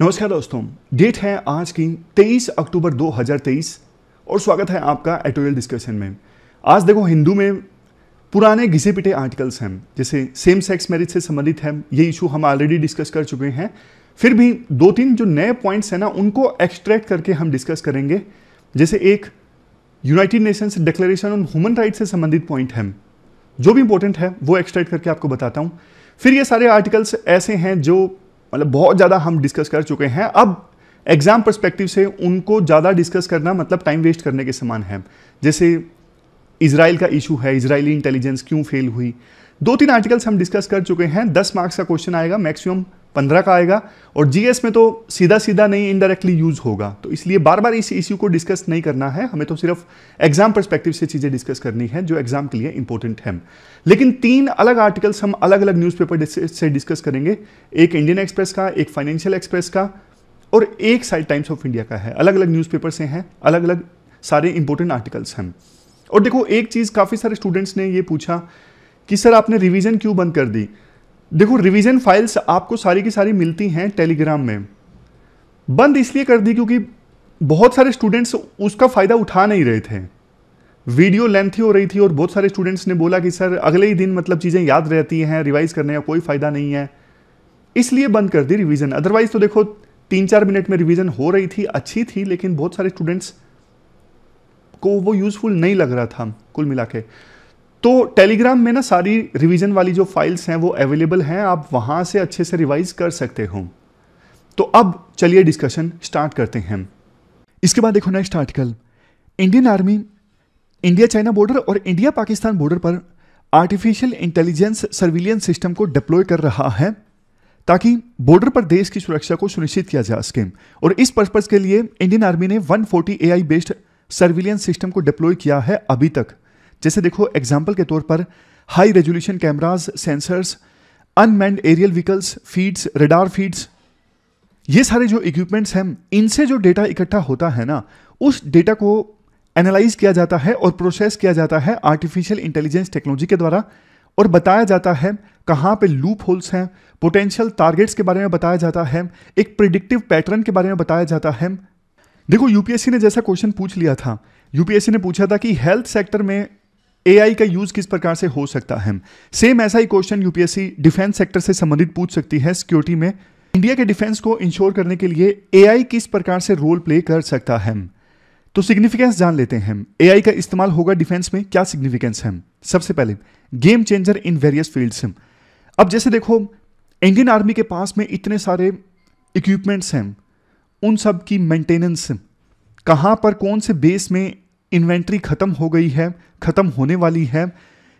नमस्कार दोस्तों डेट है आज की 23 अक्टूबर 2023 और स्वागत है आपका एटोरियल डिस्कशन में आज देखो हिंदू में पुराने घिसे पिटे आर्टिकल्स हैं जैसे सेम सेक्स मैरिज से संबंधित है ये इशू हम ऑलरेडी डिस्कस कर चुके हैं फिर भी दो तीन जो नए पॉइंट्स हैं ना उनको एक्सट्रैक्ट करके हम डिस्कस करेंगे जैसे एक United Nations declaration on human right से संबंधित पॉइंट है जो भी इंपॉर्टेंट है वो एक्सट्रैक्ट करके आपको बताता हूँ फिर ये सारे आर्टिकल्स ऐसे हैं जो मतलब बहुत ज़्यादा हम डिस्कस कर चुके हैं अब एग्ज़ाम परस्पेक्टिव से उनको ज़्यादा डिस्कस करना मतलब टाइम वेस्ट करने के समान है जैसे इसराइल का इशू है इसराइली इंटेलिजेंस क्यों फेल हुई दो तीन आर्टिकल्स हम डिस्कस कर चुके हैं दस मार्क्स का क्वेश्चन आएगा मैक्सिमम पंद्रह का आएगा और जीएस में तो सीधा सीधा नहीं इनडायरेक्टली यूज़ होगा तो इसलिए बार बार इस इश्यू को डिस्कस नहीं करना है हमें तो सिर्फ एग्जाम परस्पेक्टिव से चीज़ें डिस्कस करनी है जो एग्जाम के लिए इंपॉर्टेंट है लेकिन तीन अलग आर्टिकल्स हम अलग अलग न्यूज़पेपर से डिस्कस करेंगे एक इंडियन एक्सप्रेस का एक फाइनेंशियल एक्सप्रेस का और एक साइड टाइम्स ऑफ इंडिया का है अलग अलग न्यूज़पेपर से हैं अलग अलग सारे इंपॉर्टेंट आर्टिकल्स हैं और देखो एक चीज़ काफ़ी सारे स्टूडेंट्स ने ये पूछा कि सर आपने रिवीजन क्यों बंद कर दी देखो रिवीजन फाइल्स आपको सारी की सारी मिलती हैं टेलीग्राम में बंद इसलिए कर दी क्योंकि बहुत सारे स्टूडेंट्स उसका फ़ायदा उठा नहीं रहे थे वीडियो लेंथी हो रही थी और बहुत सारे स्टूडेंट्स ने बोला कि सर अगले ही दिन मतलब चीज़ें याद रहती हैं रिवाइज़ करने का कोई फ़ायदा नहीं है इसलिए बंद कर दी रिवीजन अदरवाइज़ तो देखो तीन चार मिनट में रिवीजन हो रही थी अच्छी थी लेकिन बहुत सारे स्टूडेंट्स को वो यूज़फुल नहीं लग रहा था कुल मिला के तो टेलीग्राम में ना सारी रिवीजन वाली जो फाइल्स हैं वो अवेलेबल हैं आप वहां से अच्छे से रिवाइज कर सकते हो तो अब चलिए डिस्कशन स्टार्ट करते हैं इसके बाद देखो next article Indian army India China border और इंडिया पाकिस्तान बॉर्डर पर आर्टिफिशियल इंटेलिजेंस सर्विलियंस सिस्टम को डिप्लॉय कर रहा है ताकि बॉर्डर पर देश की सुरक्षा को सुनिश्चित किया जा सके और इस पर्पज के लिए इंडियन आर्मी ने 140 एआई बेस्ड सर्विलियंस सिस्टम को डिप्लॉय किया है अभी तक जैसे देखो एग्जाम्पल के तौर पर high resolution cameras sensors unmanned aerial vehicles feeds radar feeds ये सारे जो इक्विपमेंट्स हैं इनसे जो डेटा इकट्ठा होता है ना उस डेटा को एनालाइज किया जाता है और प्रोसेस किया जाता है आर्टिफिशियल इंटेलिजेंस टेक्नोलॉजी के द्वारा और बताया जाता है कहाँ पे लूप होल्स हैं पोटेंशियल टारगेट्स के बारे में बताया जाता है एक प्रिडिक्टिव पैटर्न के बारे में बताया जाता है देखो यूपीएससी ने जैसा क्वेश्चन पूछ लिया था यूपीएससी ने पूछा था कि हेल्थ सेक्टर में एआई का यूज किस प्रकार से हो सकता है सेम ऐसा ही क्वेश्चन यूपीएससी डिफेंस सेक्टर से संबंधित पूछ सकती है सिक्योरिटी में इंडिया के डिफेंस को इंश्योर करने के लिए एआई किस प्रकार से रोल प्ले कर सकता है तो सिग्निफिकेंस जान लेते हैं एआई का इस्तेमाल होगा डिफेंस में क्या सिग्निफिकेंस है सबसे पहले game changer in various fields अब जैसे देखो इंडियन आर्मी के पास में इतने सारे इक्विपमेंट्स हैं उन सब की मेंटेनेंस कहां पर कौन से बेस में इन्वेंट्री ख़त्म हो गई है ख़त्म होने वाली है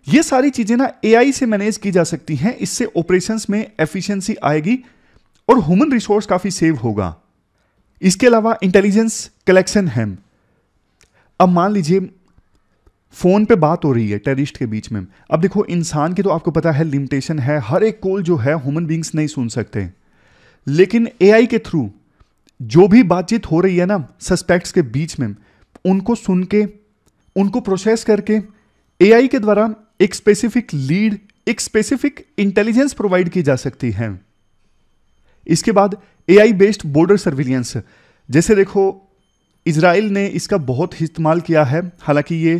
ये सारी चीज़ें ना एआई से मैनेज की जा सकती हैं इससे ऑपरेशंस में एफिशिएंसी आएगी और ह्यूमन रिसोर्स काफ़ी सेव होगा इसके अलावा इंटेलिजेंस कलेक्शन है अब मान लीजिए फ़ोन पे बात हो रही है टेरिस्ट के बीच में अब देखो इंसान की तो आपको पता है लिमिटेशन है हर एक कॉल जो है ह्यूमन बींग्स नहीं सुन सकते लेकिन ए के थ्रू जो भी बातचीत हो रही है ना सस्पेक्ट्स के बीच में उनको सुन के उनको प्रोसेस करके ए के द्वारा एक स्पेसिफिक लीड एक स्पेसिफिक इंटेलिजेंस प्रोवाइड की जा सकती है इसके बाद आई बेस्ड बॉर्डर सर्विलियंस जैसे देखो इसराइल ने इसका बहुत इस्तेमाल किया है हालांकि ये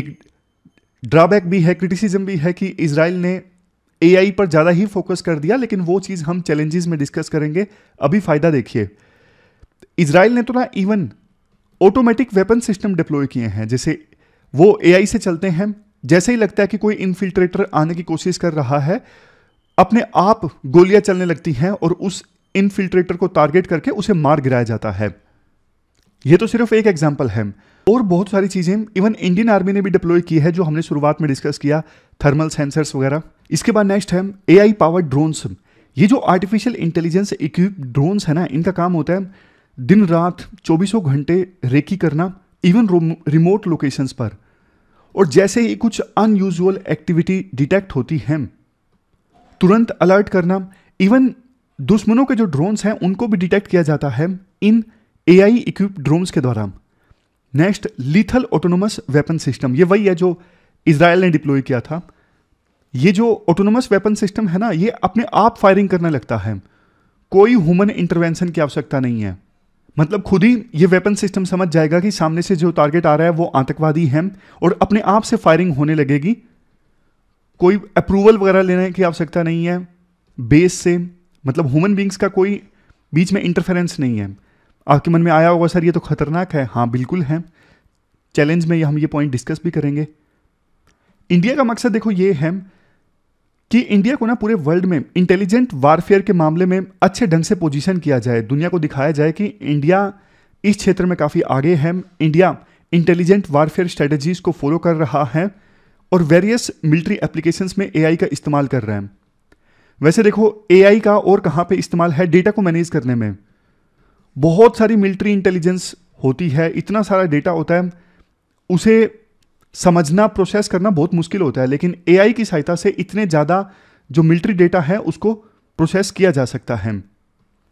एक ड्राबैक भी है क्रिटिसिज्म भी है कि इसराइल ने आई पर ज़्यादा ही फोकस कर दिया लेकिन वो चीज़ हम चैलेंजेस में डिस्कस करेंगे अभी फ़ायदा देखिए इसराइल ने तो ना even automatic weapon system deploy किए हैं जैसे वो एआई से चलते हैं जैसे ही लगता है कि कोई इन्फिल्ट्रेटर आने की कोशिश कर रहा है अपने आप गोलियां चलने लगती हैं और उस इनफिल्ट्रेटर को टारगेट करके उसे मार गिराया जाता है ये तो सिर्फ एक एग्जाम्पल है और बहुत सारी चीज़ें इवन इंडियन आर्मी ने भी डिप्लॉय की है जो हमने शुरुआत में डिस्कस किया थर्मल सेंसर्स वगैरह इसके बाद नेक्स्ट है ए आई पावर ड्रोन्स ये जो आर्टिफिशियल इंटेलिजेंस इक्विप ड्रोन्स है ना इनका काम होता है दिन रात चौबीसों घंटे रेकी करना इवन रिमोट लोकेशंस पर और जैसे ही कुछ अनयूजुअल एक्टिविटी डिटेक्ट होती है तुरंत अलर्ट करना इवन दुश्मनों के जो ड्रोन्स हैं उनको भी डिटेक्ट किया जाता है इन ए आई इक्विप ड्रोन्स के द्वारा next lethal autonomous weapon system ये वही है जो इसराइल ने डिप्लॉय किया था ये जो ऑटोनोमस वेपन सिस्टम है ना ये अपने आप फायरिंग करने लगता है कोई ह्यूमन इंटरवेंशन की आवश्यकता नहीं है मतलब खुद ही ये वेपन सिस्टम समझ जाएगा कि सामने से जो टारगेट आ रहा है वो आतंकवादी है और अपने आप से फायरिंग होने लगेगी कोई अप्रूवल वगैरह लेने की आवश्यकता नहीं है बेस से मतलब ह्यूमन बींग्स का कोई बीच में इंटरफेरेंस नहीं है आपके मन में आया होगा सर ये तो खतरनाक है हाँ बिल्कुल है चैलेंज में हम ये पॉइंट डिस्कस भी करेंगे इंडिया का मकसद देखो ये है कि इंडिया को ना पूरे वर्ल्ड में इंटेलिजेंट वारफेयर के मामले में अच्छे ढंग से पोजीशन किया जाए दुनिया को दिखाया जाए कि इंडिया इस क्षेत्र में काफ़ी आगे है इंडिया इंटेलिजेंट वारफेयर स्ट्रेटजीज को फॉलो कर रहा है और वेरियस मिलिट्री एप्लीकेशंस में एआई का इस्तेमाल कर रहे हैं वैसे देखो एआई का और कहाँ पे इस्तेमाल है डेटा को मैनेज करने में बहुत सारी मिलिट्री इंटेलिजेंस होती है इतना सारा डेटा होता है उसे समझना प्रोसेस करना बहुत मुश्किल होता है लेकिन ए की सहायता से इतने ज़्यादा जो मिलिट्री डेटा है उसको प्रोसेस किया जा सकता है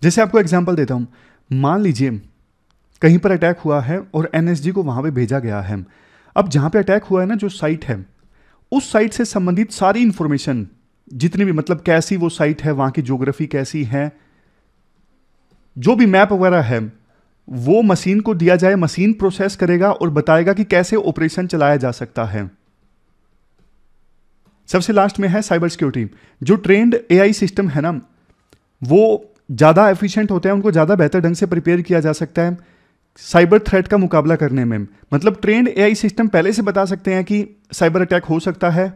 जैसे आपको एग्जाम्पल देता हूँ मान लीजिए कहीं पर अटैक हुआ है और एन को वहाँ पर भेजा गया है अब जहाँ पर अटैक हुआ है ना जो साइट है उस साइट से संबंधित सारी इन्फॉर्मेशन जितनी भी मतलब कैसी वो साइट है वहाँ की ज्योग्राफी कैसी है जो भी मैप वगैरह है वो मशीन को दिया जाए मशीन प्रोसेस करेगा और बताएगा कि कैसे ऑपरेशन चलाया जा सकता है सबसे लास्ट में है साइबर सिक्योरिटी जो ट्रेंड एआई सिस्टम है ना वो ज़्यादा एफिशिएंट होते हैं उनको ज़्यादा बेहतर ढंग से प्रिपेयर किया जा सकता है साइबर थ्रेट का मुकाबला करने में मतलब ट्रेंड एआई सिस्टम पहले से बता सकते हैं कि साइबर अटैक हो सकता है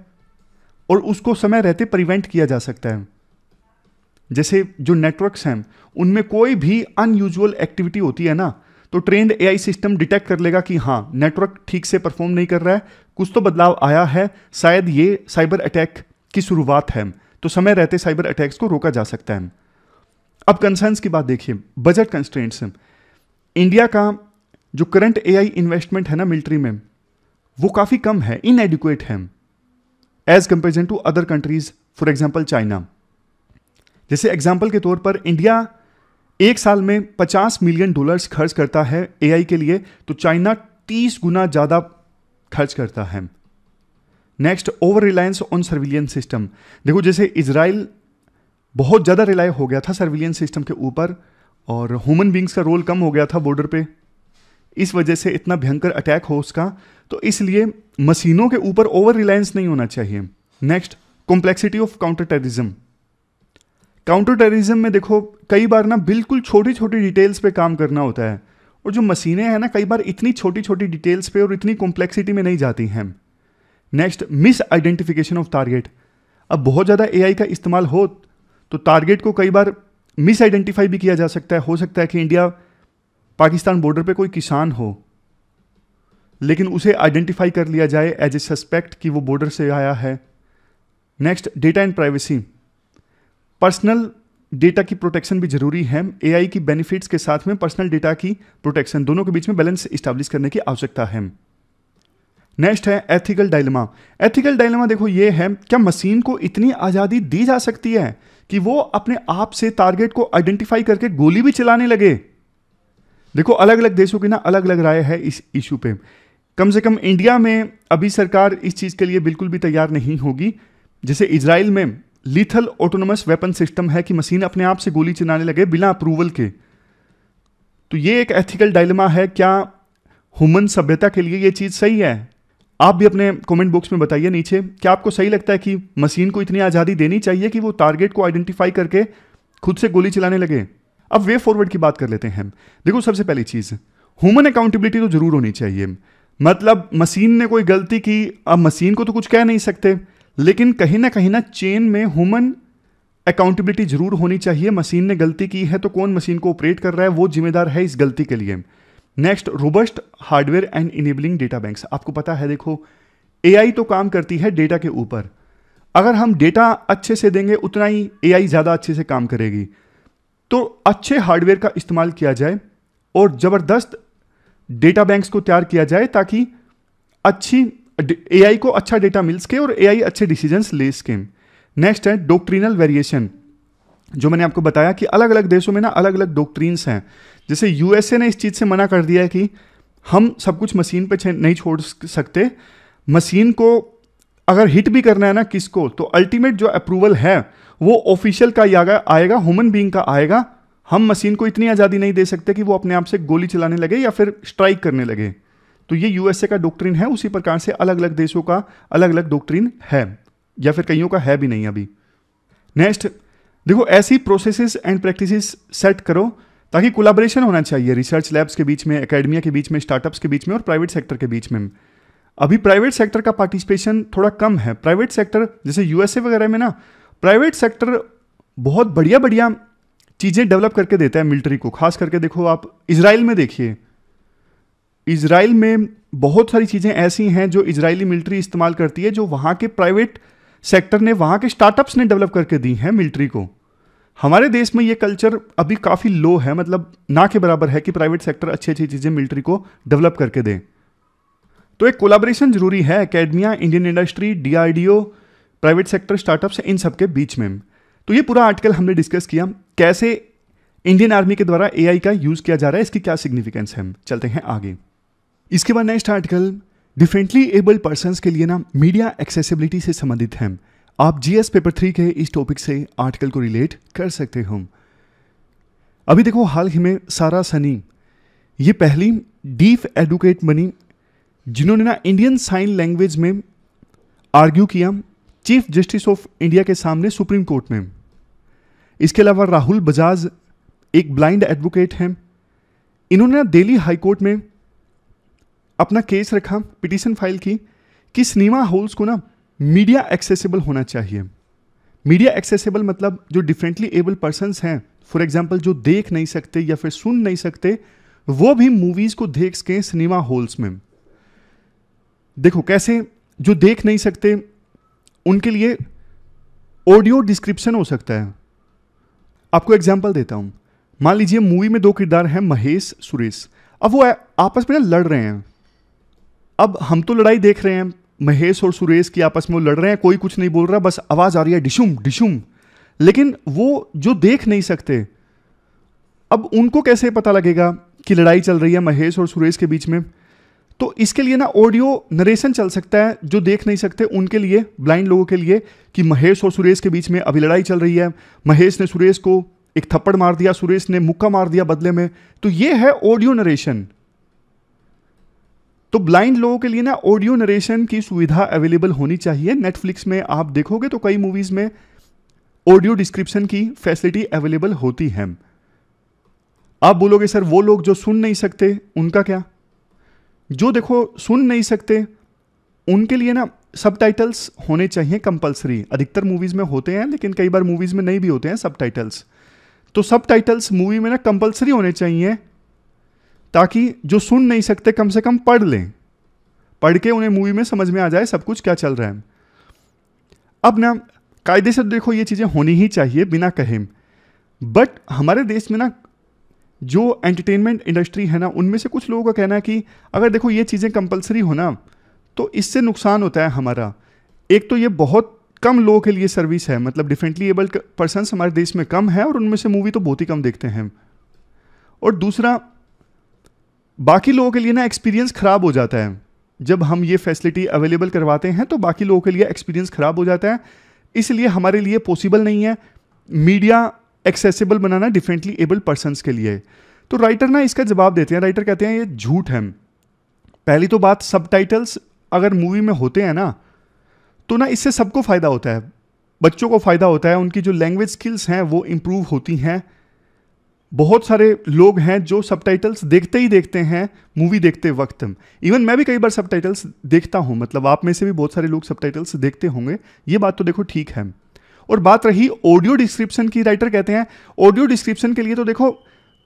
और उसको समय रहते प्रिवेंट किया जा सकता है जैसे जो नेटवर्क्स हैं उनमें कोई भी अनयूजुअल एक्टिविटी होती है ना तो ट्रेंड एआई सिस्टम डिटेक्ट कर लेगा कि हाँ नेटवर्क ठीक से परफॉर्म नहीं कर रहा है कुछ तो बदलाव आया है शायद ये साइबर अटैक की शुरुआत है तो समय रहते साइबर अटैक्स को रोका जा सकता है अब कंसर्न्स की बात देखिए बजट कंस्ट्रेंट्स इंडिया का जो करंट एआई इन्वेस्टमेंट है ना मिलिट्री में वो काफ़ी कम है इनएडिकुएट है as comparison to other countries for example China जैसे एग्जाम्पल के तौर पर इंडिया एक साल में 50 मिलियन डॉलर्स खर्च करता है एआई के लिए तो चाइना 30 गुना ज़्यादा खर्च करता है next over reliance on surveillance system देखो जैसे इसराइल बहुत ज़्यादा रिलाय हो गया था सर्विलियंस सिस्टम के ऊपर और ह्यूमन बींग्स का रोल कम हो गया था बॉर्डर पे इस वजह से इतना भयंकर अटैक हो उसका तो इसलिए मशीनों के ऊपर ओवर रिलायंस नहीं होना चाहिए next complexity of counter terrorism counter terrorism में देखो कई बार ना बिल्कुल छोटी छोटी डिटेल्स पे काम करना होता है और जो मशीनें हैं ना कई बार इतनी छोटी छोटी डिटेल्स पे और इतनी कॉम्प्लेक्सिटी में नहीं जाती हैं next misidentification of target अब बहुत ज़्यादा ए का इस्तेमाल हो तो टारगेट को कई बार मिस आइडेंटिफाई भी किया जा सकता है हो सकता है कि इंडिया पाकिस्तान बॉर्डर पे कोई किसान हो लेकिन उसे आइडेंटिफाई कर लिया जाए एज ए सस्पेक्ट कि वो बॉर्डर से आया है next data and privacy personal data की प्रोटेक्शन भी जरूरी है एआई की बेनिफिट्स के साथ में पर्सनल डेटा की प्रोटेक्शन दोनों के बीच में बैलेंस स्टैब्लिश करने की आवश्यकता है नेक्स्ट है एथिकल डायलमा एथिकल डायलमा देखो ये है क्या मशीन को इतनी आज़ादी दी जा सकती है कि वो अपने आप से टारगेट को आइडेंटिफाई करके गोली भी चलाने लगे देखो अलग अलग देशों की ना अलग अलग राय है इस इशू पे कम से कम इंडिया में अभी सरकार इस चीज़ के लिए बिल्कुल भी तैयार नहीं होगी जैसे इसराइल में लीथल ऑटोनोमस वेपन सिस्टम है कि मशीन अपने आप से गोली चलाने लगे बिना अप्रूवल के तो ये एक एथिकल डायलमा है क्या ह्यूमन सभ्यता के लिए ये चीज़ सही है आप भी अपने कमेंट बॉक्स में बताइए नीचे क्या आपको सही लगता है कि मशीन को इतनी आज़ादी देनी चाहिए कि वो टारगेट को आइडेंटिफाई करके खुद से गोली चलाने लगे अब वे फॉरवर्ड की बात कर लेते हैं देखो सबसे पहली चीज़ ह्यूमन अकाउंटेबिलिटी तो ज़रूर होनी चाहिए मतलब मशीन ने कोई गलती की अब मशीन को तो कुछ कह नहीं सकते लेकिन कहीं ना कहीं ना चेन में ह्यूमन अकाउंटेबिलिटी जरूर होनी चाहिए मशीन ने गलती की है तो कौन मशीन को ऑपरेट कर रहा है वो जिम्मेदार है इस गलती के लिए next robust hardware and enabling data banks आपको पता है देखो एआई तो काम करती है डेटा के ऊपर अगर हम डेटा अच्छे से देंगे उतना ही एआई ज़्यादा अच्छे से काम करेगी तो अच्छे हार्डवेयर का इस्तेमाल किया जाए और ज़बरदस्त डेटा बैंक्स को तैयार किया जाए ताकि अच्छी ए को अच्छा डेटा मिल सके और ए अच्छे डिसीजंस ले सके नेक्स्ट है डॉक्ट्रीनल वेरिएशन जो मैंने आपको बताया कि अलग अलग देशों में ना अलग अलग डॉक्ट्रीन्स हैं जैसे यूएसए ने इस चीज़ से मना कर दिया है कि हम सब कुछ मशीन पे नहीं छोड़ सकते मशीन को अगर हिट भी करना है ना किसको तो अल्टीमेट जो अप्रूवल है वो ऑफिशियल का ही आएगा ह्यूमन बींग का आएगा हम मशीन को इतनी आज़ादी नहीं दे सकते कि वो अपने आप से गोली चलाने लगे या फिर स्ट्राइक करने लगे तो ये यूएसए का डॉक्ट्रिन है उसी प्रकार से अलग अलग देशों का अलग अलग डॉक्ट्रिन है या फिर कईयों का है भी नहीं अभी नेक्स्ट देखो ऐसी प्रोसेसेस एंड प्रैक्टिसेस सेट करो ताकि कोलाब्रेशन होना चाहिए रिसर्च लैब्स के बीच में अकेडमिया के बीच में स्टार्टअप्स के बीच में और प्राइवेट सेक्टर के बीच में अभी प्राइवेट सेक्टर का पार्टिसिपेशन थोड़ा कम है प्राइवेट सेक्टर जैसे यूएसए वगैरह में ना प्राइवेट सेक्टर बहुत बढ़िया बढ़िया चीज़ें डेवलप करके देता है मिलिट्री को खास करके देखो आप इसराइल में देखिए इसराइल में बहुत सारी चीज़ें ऐसी हैं जो इसराइली मिलिट्री इस्तेमाल करती है जो वहाँ के प्राइवेट सेक्टर ने वहाँ के स्टार्टअप्स ने डेवलप करके दी हैं मिलिट्री को हमारे देश में ये कल्चर अभी काफ़ी लो है मतलब ना के बराबर है कि प्राइवेट सेक्टर अच्छी अच्छी चीज़ें मिलिट्री को डेवलप करके दें तो एक कोलाब्रेशन जरूरी है academia Indian industry DRDO private sector startups इन सब के बीच में तो ये पूरा आर्टिकल हमने डिस्कस किया कैसे इंडियन आर्मी के द्वारा एआई का यूज़ किया जा रहा है इसकी क्या सिग्निफिकेंस है चलते हैं आगे इसके बाद next article differently abled person के लिए ना मीडिया एक्सेसिबिलिटी से संबंधित हैं आप जीएस पेपर थ्री के इस टॉपिक से आर्टिकल को रिलेट कर सकते हो अभी देखो हाल ही में सारा सनी ये पहली डीफ एडवोकेट बनी जिन्होंने ना इंडियन साइन लैंग्वेज में आर्ग्यू किया चीफ जस्टिस ऑफ इंडिया के सामने सुप्रीम कोर्ट में इसके अलावा राहुल बजाज एक ब्लाइंड एडवोकेट हैं इन्होंने ना दिल्ली हाई कोर्ट में अपना केस रखा पिटीशन फाइल की कि सिनेमा हॉल्स को ना मीडिया एक्सेसिबल होना चाहिए मीडिया एक्सेसिबल मतलब जो डिफरेंटली एबल पर्सनस हैं फॉर एग्जाम्पल जो देख नहीं सकते या फिर सुन नहीं सकते वो भी मूवीज़ को देख सकें सिनेमा हॉल्स में देखो कैसे जो देख नहीं सकते उनके लिए ऑडियो डिस्क्रिप्शन हो सकता है आपको एग्जाम्पल देता हूं मान लीजिए मूवी में दो किरदार हैं महेश सुरेश अब वो आपस में ना लड़ रहे हैं अब हम तो लड़ाई देख रहे हैं महेश और सुरेश की आपस में वो लड़ रहे हैं कोई कुछ नहीं बोल रहा बस आवाज़ आ रही है डिशुम डिशुम लेकिन वो जो देख नहीं सकते अब उनको कैसे पता लगेगा कि लड़ाई चल रही है महेश और सुरेश के बीच में तो इसके लिए ना ऑडियो नरेशन चल सकता है जो देख नहीं सकते उनके लिए ब्लाइंड लोगों के लिए कि महेश और सुरेश के बीच में अभी लड़ाई चल रही है महेश ने सुरेश को एक थप्पड़ मार दिया सुरेश ने मुक्का मार दिया बदले में तो ये है ऑडियो नरेशन तो ब्लाइंड लोगों के लिए ना ऑडियो नरेशन की सुविधा अवेलेबल होनी चाहिए नेटफ्लिक्स में आप देखोगे तो कई मूवीज़ में ऑडियो डिस्क्रिप्शन की फैसिलिटी अवेलेबल होती है आप बोलोगे सर वो लोग जो सुन नहीं सकते उनका क्या जो देखो सुन नहीं सकते उनके लिए ना सब होने चाहिए कंपलसरी अधिकतर मूवीज़ में होते हैं लेकिन कई बार मूवीज़ में नहीं भी होते हैं सब तो सब मूवी में ना कंपलसरी होने चाहिए ताकि जो सुन नहीं सकते कम से कम पढ़ लें पढ़ के उन्हें मूवी में समझ में आ जाए सब कुछ क्या चल रहा है अब ना कायदे से तो देखो ये चीज़ें होनी ही चाहिए बिना कहें बट हमारे देश में ना जो एंटरटेनमेंट इंडस्ट्री है ना उनमें से कुछ लोगों का कहना है कि अगर देखो ये चीज़ें कंपलसरी हो ना तो इससे नुकसान होता है हमारा एक तो ये बहुत कम लोगों के लिए सर्विस है मतलब डिफरेंटली एबल्ड पर्सनस हमारे देश में कम है और उनमें से मूवी तो बहुत ही कम देखते हैं और दूसरा बाकी लोगों के लिए ना एक्सपीरियंस ख़राब हो जाता है जब हम ये फैसिलिटी अवेलेबल करवाते हैं तो बाकी लोगों के लिए एक्सपीरियंस ख़राब हो जाता है इसलिए हमारे लिए पॉसिबल नहीं है मीडिया एक्सेसिबल बनाना डिफरेंटली एबल पर्सनस के लिए तो राइटर ना इसका जवाब देते हैं राइटर कहते हैं ये झूठ है पहली तो बात सब अगर मूवी में होते हैं ना तो ना इससे सबको फ़ायदा होता है बच्चों को फ़ायदा होता है उनकी जो लैंग्वेज स्किल्स हैं वो इम्प्रूव होती हैं बहुत सारे लोग हैं जो सब देखते ही देखते हैं मूवी देखते वक्त इवन मैं भी कई बार सब देखता हूँ मतलब आप में से भी बहुत सारे लोग सब देखते होंगे ये बात तो देखो ठीक है और बात रही ऑडियो डिस्क्रिप्शन की राइटर कहते हैं ऑडियो डिस्क्रिप्शन के लिए तो देखो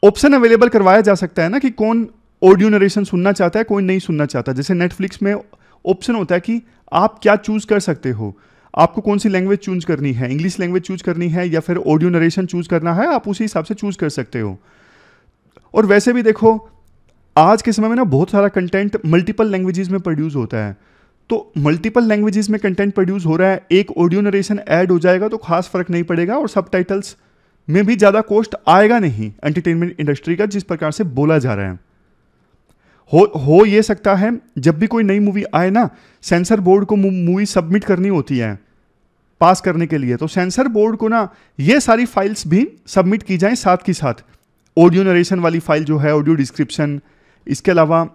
ऑप्शन अवेलेबल करवाया जा सकता है ना कि कौन ऑडियो नरेशन सुनना चाहता है कोई नहीं सुनना चाहता जैसे नेटफ्लिक्स में ऑप्शन होता है कि आप क्या चूज़ कर सकते हो आपको कौन सी लैंग्वेज चूज करनी है इंग्लिश लैंग्वेज चूज करनी है या फिर ऑडियो नरेशन चूज करना है आप उसी हिसाब से चूज कर सकते हो और वैसे भी देखो आज के समय में ना बहुत सारा कंटेंट मल्टीपल लैंग्वेजेस में प्रोड्यूस होता है तो मल्टीपल लैंग्वेजेस में कंटेंट प्रोड्यूस हो रहा है एक ऑडियो नरेशन ऐड हो जाएगा तो खास फर्क नहीं पड़ेगा और सब में भी ज़्यादा कॉस्ट आएगा नहीं एंटरटेनमेंट इंडस्ट्री का जिस प्रकार से बोला जा रहा है हो हो ये सकता है जब भी कोई नई मूवी आए ना सेंसर बोर्ड को मूवी सबमिट करनी होती है पास करने के लिए तो सेंसर बोर्ड को ना ये सारी फाइल्स भी सबमिट की जाएं साथ की साथ ऑडियो नरेशन वाली फाइल जो है ऑडियो डिस्क्रिप्शन इसके अलावा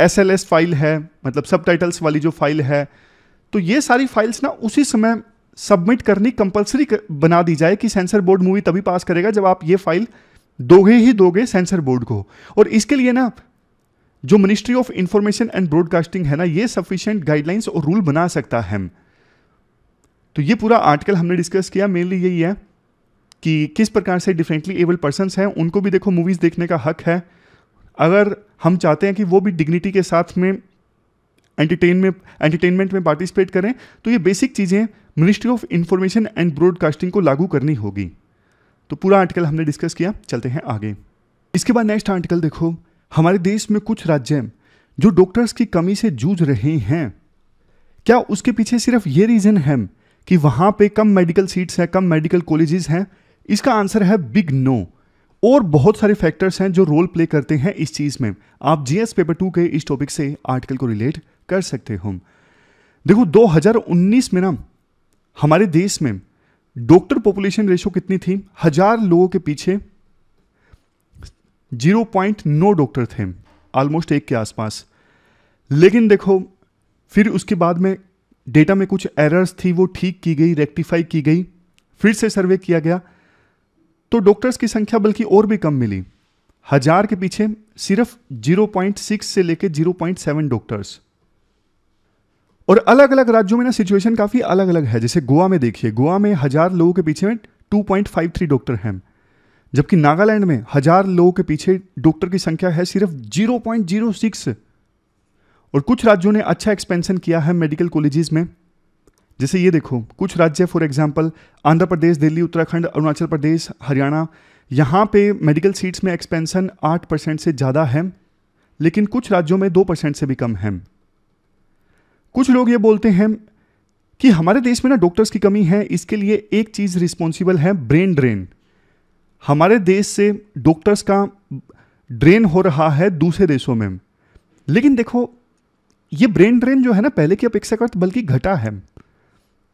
एस एल एस फाइल है मतलब सब वाली जो फाइल है तो ये सारी फाइल्स ना उसी समय सबमिट करनी कंपलसरी कर, बना दी जाए कि सेंसर बोर्ड मूवी तभी पास करेगा जब आप ये फाइल दोगे ही दोगे सेंसर बोर्ड को और इसके लिए ना जो ministry of information and broadcasting है ना ये सफिशियंट गाइडलाइंस और रूल बना सकता है तो ये पूरा आर्टिकल हमने डिस्कस किया मेनली यही है कि किस प्रकार से डिफरेंटली एबल पर्सनस हैं उनको भी देखो मूवीज़ देखने का हक है अगर हम चाहते हैं कि वो भी डिग्निटी के साथ में एंटरटेन में एंटरटेनमेंट में पार्टिसिपेट करें तो ये बेसिक चीज़ें ministry of information and broadcasting को लागू करनी होगी तो पूरा आर्टिकल हमने डिस्कस किया चलते हैं आगे इसके बाद नेक्स्ट आर्टिकल देखो हमारे देश में कुछ राज्य जो डॉक्टर्स की कमी से जूझ रहे हैं क्या उसके पीछे सिर्फ ये रीज़न है कि वहां पे कम मेडिकल सीट्स हैं कम मेडिकल कॉलेजेस हैं इसका आंसर है बिग नो और बहुत सारे फैक्टर्स हैं जो रोल प्ले करते हैं इस चीज़ में आप जीएस पेपर टू के इस टॉपिक से आर्टिकल को रिलेट कर सकते हो देखो 2019 में ना हमारे देश में डॉक्टर पॉपुलेशन रेशो कितनी थी हजार लोगों के पीछे 0.9 डॉक्टर थे ऑलमोस्ट एक के आसपास लेकिन देखो फिर उसके बाद में डेटा में कुछ एरर्स थी वो ठीक की गई रेक्टिफाई की गई फिर से सर्वे किया गया तो डॉक्टर्स की संख्या बल्कि और भी कम मिली हजार के पीछे सिर्फ 0.6 से लेकर 0.7 डॉक्टर्स और अलग अलग राज्यों में ना सिचुएशन काफ़ी अलग अलग है जैसे गोवा में देखिए गोवा में हज़ार लोगों के पीछे में 2.53 डॉक्टर हैं जबकि नागालैंड में हज़ार लोगों के पीछे डॉक्टर की संख्या है सिर्फ 0.06 और कुछ राज्यों ने अच्छा एक्सपेंशन किया है मेडिकल कॉलेजेस में जैसे ये देखो कुछ राज्य फॉर एग्जाम्पल आंध्र प्रदेश दिल्ली उत्तराखंड अरुणाचल प्रदेश हरियाणा यहाँ पे मेडिकल सीट्स में एक्सपेंशन आठ परसेंट से ज़्यादा है लेकिन कुछ राज्यों में दो परसेंट से भी कम है कुछ लोग ये बोलते हैं कि हमारे देश में ना डॉक्टर्स की कमी है इसके लिए एक चीज़ रिस्पॉन्सिबल है ब्रेन ड्रेन हमारे देश से डॉक्टर्स का ड्रेन हो रहा है दूसरे देशों में लेकिन देखो ये ब्रेन ड्रेन जो है ना पहले की अपेक्षा करते बल्कि घटा है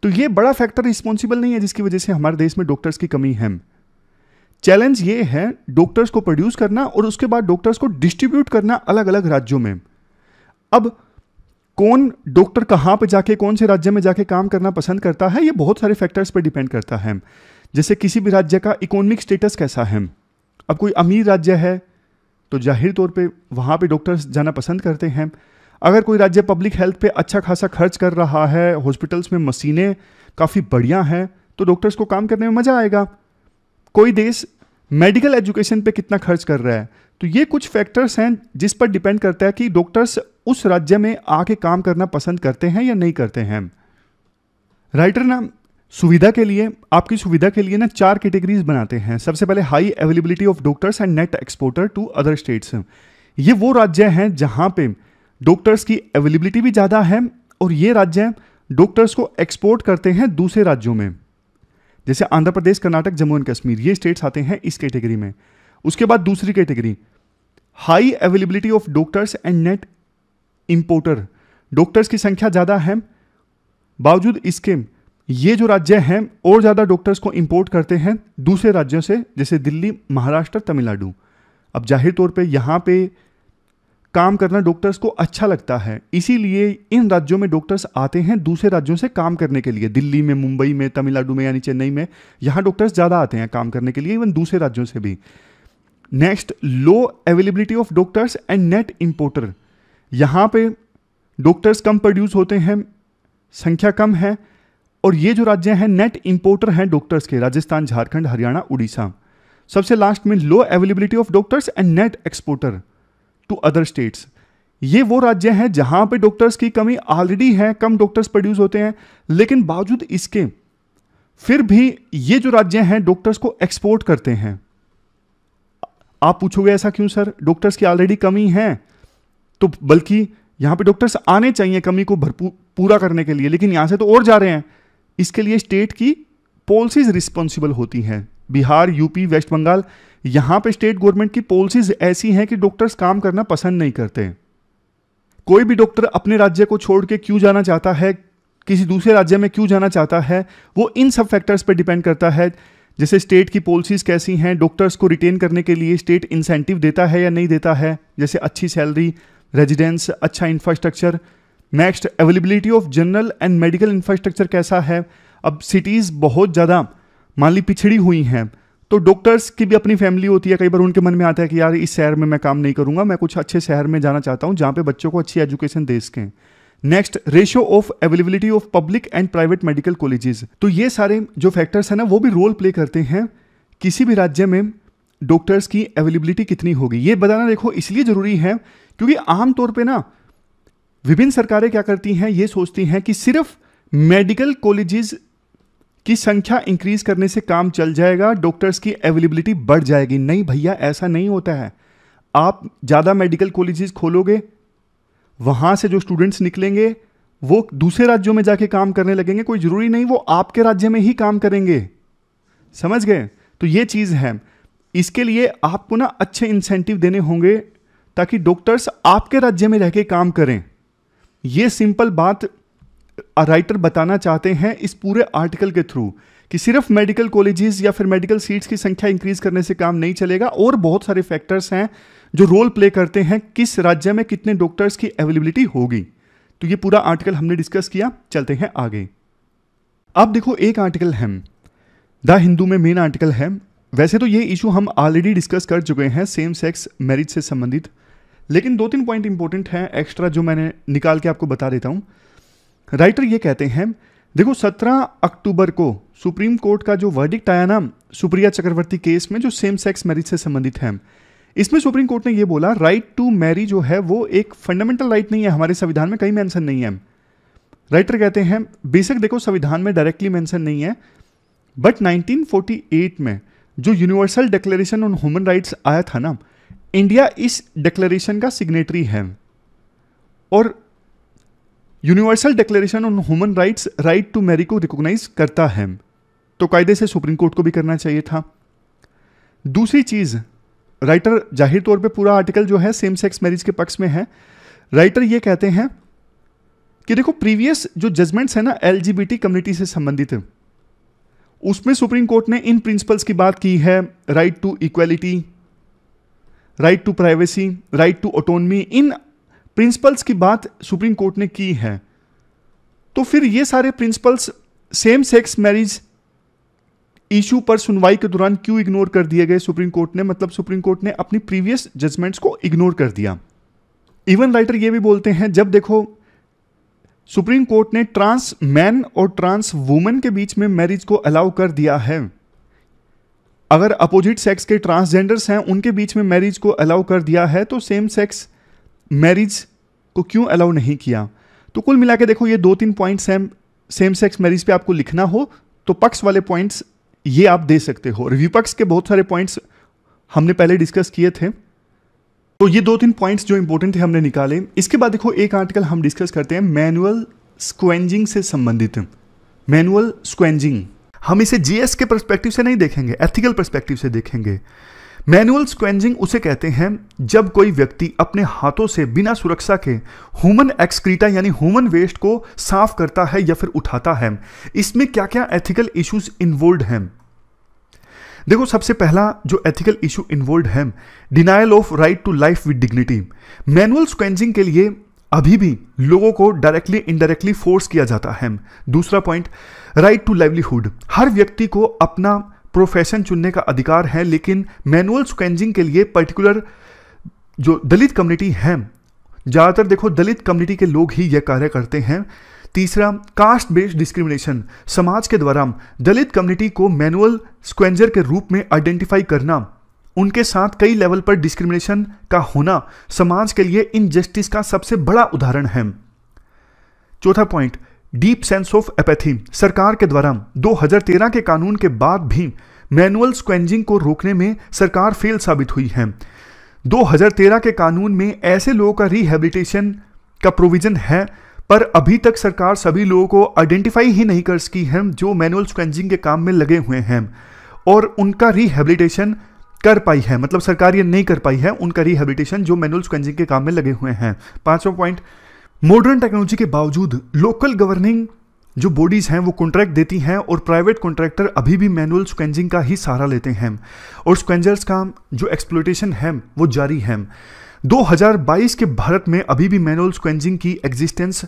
तो ये बड़ा फैक्टर रिस्पॉन्सिबल नहीं है जिसकी वजह से हमारे देश में डॉक्टर्स की कमी है चैलेंज ये है डॉक्टर्स को प्रोड्यूस करना और उसके बाद डॉक्टर्स को डिस्ट्रीब्यूट करना अलग अलग राज्यों में अब कौन डॉक्टर कहाँ पर जाके कौन से राज्य में जाके काम करना पसंद करता है ये बहुत सारे फैक्टर्स पर डिपेंड करता है जैसे किसी भी राज्य का इकोनॉमिक स्टेटस कैसा है अब कोई अमीर राज्य है तो जाहिर तौर पे वहाँ पे डॉक्टर्स जाना पसंद करते हैं अगर कोई राज्य पब्लिक हेल्थ पे अच्छा खासा खर्च कर रहा है हॉस्पिटल्स में मशीनें काफ़ी बढ़िया हैं तो डॉक्टर्स को काम करने में मज़ा आएगा कोई देश मेडिकल एजुकेशन पे कितना खर्च कर रहा है तो ये कुछ फैक्टर्स हैं जिस पर डिपेंड करता है कि डॉक्टर्स उस राज्य में आके काम करना पसंद करते हैं या नहीं करते हैं राइटर ना सुविधा के लिए आपकी सुविधा के लिए ना चार कैटेगरीज बनाते हैं सबसे पहले high availability of doctors and net exporter to other states ये वो राज्य हैं जहाँ पे डॉक्टर्स की अवेलेबिलिटी भी ज़्यादा है और ये राज्य डॉक्टर्स को एक्सपोर्ट करते हैं दूसरे राज्यों में जैसे आंध्र प्रदेश कर्नाटक जम्मू एंड कश्मीर ये स्टेट्स आते हैं इस कैटेगरी में उसके बाद दूसरी category high availability of doctors and net importer doctors की संख्या ज़्यादा है बावजूद इसके ये जो राज्य हैं और ज़्यादा डॉक्टर्स को इम्पोर्ट करते हैं दूसरे राज्यों से जैसे दिल्ली महाराष्ट्र तमिलनाडु अब जाहिर तौर पे यहाँ पे काम करना डॉक्टर्स को अच्छा लगता है इसीलिए इन राज्यों में डॉक्टर्स आते हैं दूसरे राज्यों से काम करने के लिए दिल्ली में मुंबई में तमिलनाडु में यानी चेन्नई में यहाँ डॉक्टर्स ज़्यादा आते हैं काम करने के लिए इवन दूसरे राज्यों से भी next low availability of doctors and net importer यहाँ पे डॉक्टर्स कम प्रोड्यूस होते हैं संख्या कम है और ये जो राज्य हैं नेट इम्पोर्टर हैं डॉक्टर्स के राजस्थान झारखंड हरियाणा उड़ीसा सबसे लास्ट में low availability of doctors and net exporter to other states ये वो राज्य हैं जहां पे डॉक्टर्स की कमी ऑलरेडी है कम डॉक्टर्स प्रोड्यूस होते हैं लेकिन बावजूद इसके फिर भी ये जो राज्य हैं डॉक्टर्स को एक्सपोर्ट करते हैं आप पूछोगे ऐसा क्यों सर डॉक्टर्स की ऑलरेडी कमी है तो बल्कि यहाँ पे डॉक्टर्स आने चाहिए कमी को भरपूर पूरा करने के लिए लेकिन यहाँ से तो और जा रहे हैं इसके लिए स्टेट की पॉलिसीज रिस्पॉन्सिबल होती हैं बिहार यूपी वेस्ट बंगाल यहां पे स्टेट गवर्नमेंट की पॉलिसीज ऐसी हैं कि डॉक्टर्स काम करना पसंद नहीं करते कोई भी डॉक्टर अपने राज्य को छोड़ के क्यों जाना चाहता है किसी दूसरे राज्य में क्यों जाना चाहता है वो इन सब फैक्टर्स पर डिपेंड करता है जैसे स्टेट की पॉलिसीज़ कैसी हैं डॉक्टर्स को रिटेन करने के लिए स्टेट इंसेंटिव देता है या नहीं देता है जैसे अच्छी सैलरी रेजिडेंस अच्छा infrastructure next availability of general and medical infrastructure कैसा है अब सिटीज़ बहुत ज़्यादा मान ली पिछड़ी हुई हैं तो डॉक्टर्स की भी अपनी फैमिली होती है कई बार उनके मन में आता है कि यार इस शहर में मैं काम नहीं करूंगा मैं कुछ अच्छे शहर में जाना चाहता हूँ जहाँ पे बच्चों को अच्छी एजुकेशन दे सकें next ratio of availability of public and private medical colleges तो ये सारे जो फैक्टर्स हैं ना वो भी रोल प्ले करते हैं किसी भी राज्य में डॉक्टर्स की अवेलेबिलिटी कितनी होगी ये बताना देखो इसलिए ज़रूरी है क्योंकि आमतौर पर ना विभिन्न सरकारें क्या करती हैं ये सोचती हैं कि सिर्फ मेडिकल कॉलेजेस की संख्या इंक्रीज करने से काम चल जाएगा डॉक्टर्स की अवेलेबिलिटी बढ़ जाएगी नहीं भैया ऐसा नहीं होता है आप ज़्यादा मेडिकल कॉलेजेस खोलोगे वहाँ से जो स्टूडेंट्स निकलेंगे वो दूसरे राज्यों में जाके काम करने लगेंगे कोई ज़रूरी नहीं वो आपके राज्य में ही काम करेंगे समझ गए तो ये चीज़ है इसके लिए आपको ना अच्छे इंसेंटिव देने होंगे ताकि डॉक्टर्स आपके राज्य में रह के काम करें ये सिंपल बात राइटर बताना चाहते हैं इस पूरे आर्टिकल के थ्रू कि सिर्फ मेडिकल कॉलेजेस या फिर मेडिकल सीट्स की संख्या इंक्रीज करने से काम नहीं चलेगा और बहुत सारे फैक्टर्स हैं जो रोल प्ले करते हैं किस राज्य में कितने डॉक्टर्स की अवेलेबिलिटी होगी तो ये पूरा आर्टिकल हमने डिस्कस किया चलते हैं आगे अब देखो एक आर्टिकल है द हिंदू में मेन आर्टिकल है वैसे तो ये इशू हम ऑलरेडी डिस्कस कर चुके हैं सेम सेक्स मैरिज से संबंधित लेकिन दो तीन पॉइंट इंपॉर्टेंट हैं एक्स्ट्रा जो मैंने निकाल के आपको बता देता हूँ राइटर ये कहते हैं देखो 17 अक्टूबर को सुप्रीम कोर्ट का जो वर्डिक्ट आया ना सुप्रिया चक्रवर्ती केस में जो सेम सेक्स मैरिज से संबंधित है इसमें सुप्रीम कोर्ट ने यह बोला राइट टू मैरी जो है वो एक फंडामेंटल राइट नहीं है हमारे संविधान में कहीं मेंशन नहीं है राइटर कहते हैं बेसिक देखो संविधान में डायरेक्टली मेंशन नहीं है बट 1948 में जो universal declaration on human rights आया था ना इंडिया इस डिक्लेरेशन का सिग्नेटरी है और universal declaration on human rights right to marry को रिकॉग्नाइज करता है तो कायदे से सुप्रीम कोर्ट को भी करना चाहिए था दूसरी चीज़ राइटर जाहिर तौर पे पूरा आर्टिकल जो है सेम सेक्स मैरिज के पक्ष में है राइटर ये कहते हैं कि देखो प्रीवियस जो जजमेंट्स है ना एल कम्युनिटी से संबंधित उसमें सुप्रीम कोर्ट ने इन प्रिंसिपल्स की बात की है right to equality right to privacy right to autonomy इन प्रिंसिपल्स की बात सुप्रीम कोर्ट ने की है तो फिर ये सारे principles same sex marriage issue पर सुनवाई के दौरान क्यों इग्नोर कर दिए गए सुप्रीम कोर्ट ने मतलब सुप्रीम कोर्ट ने अपनी प्रीवियस जजमेंट्स को इग्नोर कर दिया इवन राइटर ये भी बोलते हैं जब देखो सुप्रीम कोर्ट ने ट्रांस मैन और ट्रांस वुमेन के बीच में मैरिज को अलाउ कर दिया है अगर अपोजिट सेक्स के ट्रांसजेंडर्स हैं उनके बीच में मैरिज को अलाउ कर दिया है तो सेम सेक्स मैरिज को क्यों अलाउ नहीं किया तो कुल मिला के देखो ये दो तीन पॉइंट्स हैं सेम सेक्स मैरिज पे आपको लिखना हो तो पक्ष वाले पॉइंट्स ये आप दे सकते हो और विपक्ष के बहुत सारे पॉइंट्स हमने पहले डिस्कस किए थे तो ये दो तीन पॉइंट्स जो इंपॉर्टेंट थे हमने निकाले इसके बाद देखो एक आर्टिकल हम डिस्कस करते हैं मैनुअल स्क्वेंजिंग से संबंधित मैनुअल स्क्वेंजिंग हम इसे जीएस के परस्पेक्टिव से नहीं देखेंगे एथिकल परस्पेक्टिव से देखेंगे मैनुअल स्क्वेंजिंग उसे कहते हैं जब कोई व्यक्ति अपने हाथों से बिना सुरक्षा के ह्यूमन एक्सक्रीटा यानी ह्यूमन वेस्ट को साफ करता है या फिर उठाता है इसमें क्या क्या एथिकल इश्यूज इन्वॉल्व हैं देखो सबसे पहला जो एथिकल इशू इन्वॉल्व है denial of right to life with dignity manual scavenging के लिए अभी भी लोगों को डायरेक्टली इनडायरेक्टली फोर्स किया जाता है दूसरा पॉइंट राइट टू लाइवलीहुड हर व्यक्ति को अपना प्रोफेशन चुनने का अधिकार है लेकिन मैनुअल स्कैंजिंग के लिए पर्टिकुलर जो दलित कम्युनिटी है ज़्यादातर देखो दलित कम्युनिटी के लोग ही यह कार्य करते हैं तीसरा कास्ट बेस्ड डिस्क्रिमिनेशन समाज के द्वारा दलित कम्युनिटी को मैनुअल स्क्वेंजर के रूप में आइडेंटिफाई करना उनके साथ कई लेवल पर डिस्क्रिमिनेशन का होना समाज के लिए इनजस्टिस का सबसे बड़ा उदाहरण है चौथा point deep sense of apathy सरकार के द्वारा 2013 के कानून के बाद भी मैनुअल स्क्वेंजिंग को रोकने में सरकार फेल साबित हुई है 2013 के कानून में ऐसे लोगों का रिहेबिलिटेशन का प्रोविजन है पर अभी तक सरकार सभी लोगों को आइडेंटिफाई ही नहीं कर सकी है जो मैनुअल स्क्वेंजिंग के काम में लगे हुए हैं और उनका रिहेबिलिटेशन कर पाई है मतलब सरकार ये नहीं कर पाई है उनका रिहेबिलिटेशन जो मैनुअल स्क्वेंजिंग के काम में लगे हुए हैं पांचवा पॉइंट मॉडर्न टेक्नोलॉजी के बावजूद लोकल गवर्निंग जो बॉडीज़ हैं वो कॉन्ट्रैक्ट देती हैं और प्राइवेट कॉन्ट्रैक्टर अभी भी मैनुअल स्क्वेंजिंग का ही सहारा लेते हैं और स्क्वेंजर्स का जो एक्सप्लोटेशन है वो जारी है 2022 के भारत में अभी भी मैनुअल स्क्वेंजिंग की एग्जिस्टेंस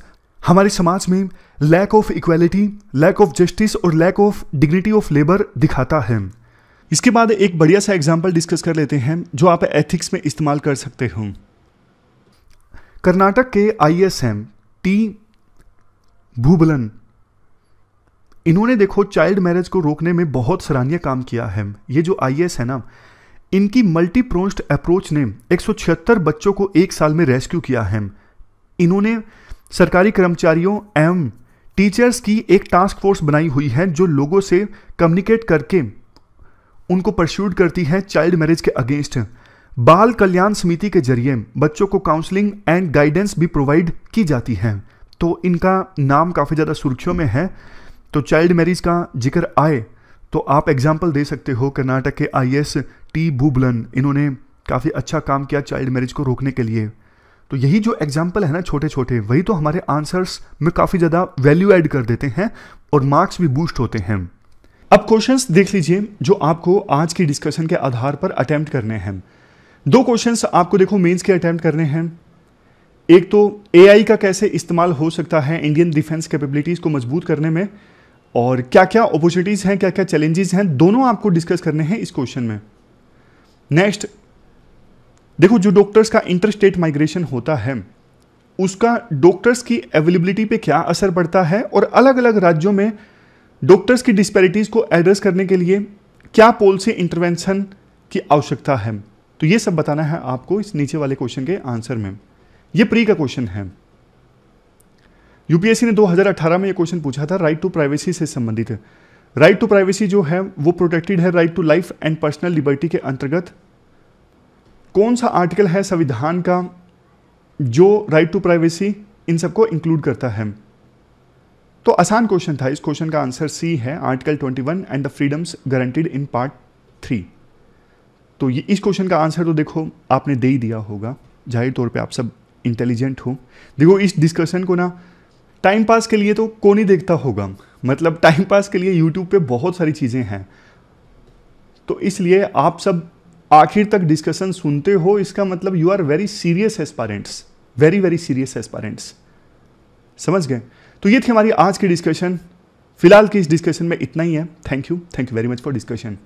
हमारे समाज में lack of equality lack of justice और lack of dignity of labour दिखाता है इसके बाद एक बढ़िया सा एग्जाम्पल डिस्कस कर लेते हैं जो आप एथिक्स में इस्तेमाल कर सकते हो कर्नाटक के आईएसएम टी भूबलन इन्होंने देखो चाइल्ड मैरिज को रोकने में बहुत सराहनीय काम किया है ये जो आई है ना इनकी मल्टी अप्रोच ने एक बच्चों को एक साल में रेस्क्यू किया है इन्होंने सरकारी कर्मचारियों एवं टीचर्स की एक टास्क फोर्स बनाई हुई है जो लोगों से कम्युनिकेट करके उनको परस्यूड करती है चाइल्ड मैरिज के अगेंस्ट बाल कल्याण समिति के जरिए बच्चों को काउंसलिंग एंड गाइडेंस भी प्रोवाइड की जाती है तो इनका नाम काफ़ी ज़्यादा सुर्खियों में है तो चाइल्ड मैरिज का जिक्र आए तो आप एग्जाम्पल दे सकते हो कर्नाटक के आई एस टी भूबलन इन्होंने काफ़ी अच्छा काम किया चाइल्ड मैरिज को रोकने के लिए तो यही जो एग्जाम्पल है ना छोटे छोटे वही तो हमारे आंसर्स में काफ़ी ज़्यादा वैल्यू एड कर देते हैं और मार्क्स भी बूस्ट होते हैं अब क्वेश्चंस देख लीजिए जो आपको आज की डिस्कशन के आधार पर अटैम्प्ट करने हैं दो क्वेश्चंस आपको देखो मेंस के अटैम्प्ट करने हैं एक तो एआई का कैसे इस्तेमाल हो सकता है इंडियन डिफेंस कैपेबिलिटीज़ को मजबूत करने में और क्या क्या अपॉर्चुनिटीज़ हैं क्या क्या चैलेंजेस हैं दोनों आपको डिस्कस करने हैं इस क्वेश्चन में नेक्स्ट देखो जो डॉक्टर्स का इंटर स्टेट माइग्रेशन होता है उसका डॉक्टर्स की अवेलेबिलिटी पे क्या असर पड़ता है और अलग अलग राज्यों में डॉक्टर्स की डिस्पेरिटीज को एड्रेस करने के लिए क्या पॉलिसी इंटरवेंशन की आवश्यकता है तो ये सब बताना है आपको इस नीचे वाले क्वेश्चन के आंसर में ये प्री का क्वेश्चन है यूपीएससी ने 2018 में ये क्वेश्चन पूछा था राइट टू प्राइवेसी से संबंधित राइट टू प्राइवेसी जो है वो प्रोटेक्टेड है right to life and personal liberty के अंतर्गत कौन सा आर्टिकल है संविधान का जो राइट टू प्राइवेसी इन सबको इंक्लूड करता है तो आसान क्वेश्चन था इस क्वेश्चन का आंसर सी है article 21 and the freedoms guaranteed in part three तो ये इस क्वेश्चन का आंसर तो देखो आपने दे ही दिया होगा जाहिर तौर पे आप सब इंटेलिजेंट हो देखो इस डिस्कशन को ना टाइम पास के लिए तो कौन ही देखता होगा मतलब टाइम पास के लिए यूट्यूब पे बहुत सारी चीज़ें हैं तो इसलिए आप सब आखिर तक डिस्कशन सुनते हो इसका मतलब you are very serious aspirants very very serious aspirants समझ गए तो ये थी हमारी आज की डिस्कशन फिलहाल की इस डिस्कशन में इतना ही है thank you thank you very much for discussion